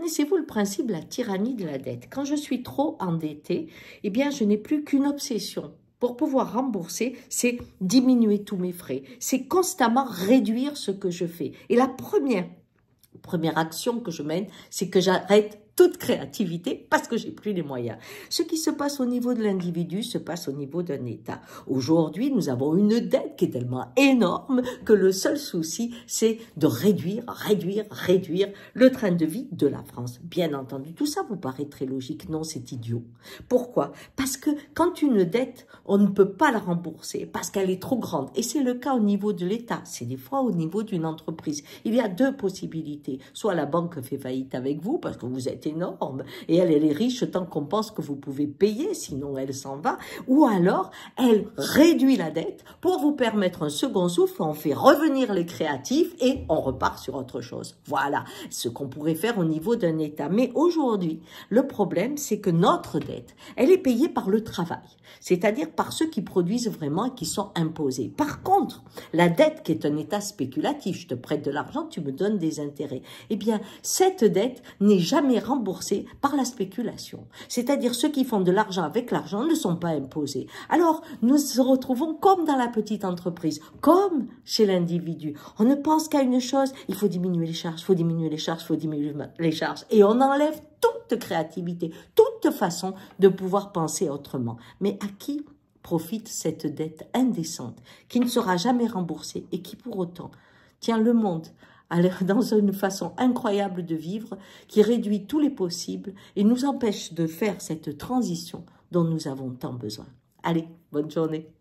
Connaissez-vous le principe de la tyrannie de la dette Quand je suis trop endetté, eh bien, je n'ai plus qu'une obsession. Pour pouvoir rembourser, c'est diminuer tous mes frais. C'est constamment réduire ce que je fais. Et la première, première action que je mène, c'est que j'arrête toute créativité parce que j'ai plus les moyens. Ce qui se passe au niveau de l'individu se passe au niveau d'un État. Aujourd'hui, nous avons une dette qui est tellement énorme que le seul souci, c'est de réduire, réduire, réduire le train de vie de la France. Bien entendu, tout ça vous paraît très logique. Non, c'est idiot. Pourquoi Parce que quand une dette, on ne peut pas la rembourser parce qu'elle est trop grande. Et c'est le cas au niveau de l'État. C'est des fois au niveau d'une entreprise. Il y a deux possibilités. Soit la banque fait faillite avec vous parce que vous êtes énorme. Et elle, elle est riche tant qu'on pense que vous pouvez payer, sinon elle s'en va. Ou alors, elle réduit la dette pour vous permettre un second souffle, on fait revenir les créatifs et on repart sur autre chose. Voilà ce qu'on pourrait faire au niveau d'un État. Mais aujourd'hui, le problème, c'est que notre dette, elle est payée par le travail, c'est-à-dire par ceux qui produisent vraiment et qui sont imposés. Par contre, la dette qui est un État spéculatif, je te prête de l'argent, tu me donnes des intérêts, eh bien, cette dette n'est jamais remboursée remboursés par la spéculation. C'est-à-dire ceux qui font de l'argent avec l'argent ne sont pas imposés. Alors, nous nous retrouvons comme dans la petite entreprise, comme chez l'individu. On ne pense qu'à une chose, il faut diminuer les charges, il faut diminuer les charges, il faut diminuer les charges. Et on enlève toute créativité, toute façon de pouvoir penser autrement. Mais à qui profite cette dette indécente qui ne sera jamais remboursée et qui pour autant tient le monde dans une façon incroyable de vivre qui réduit tous les possibles et nous empêche de faire cette transition dont nous avons tant besoin. Allez, bonne journée.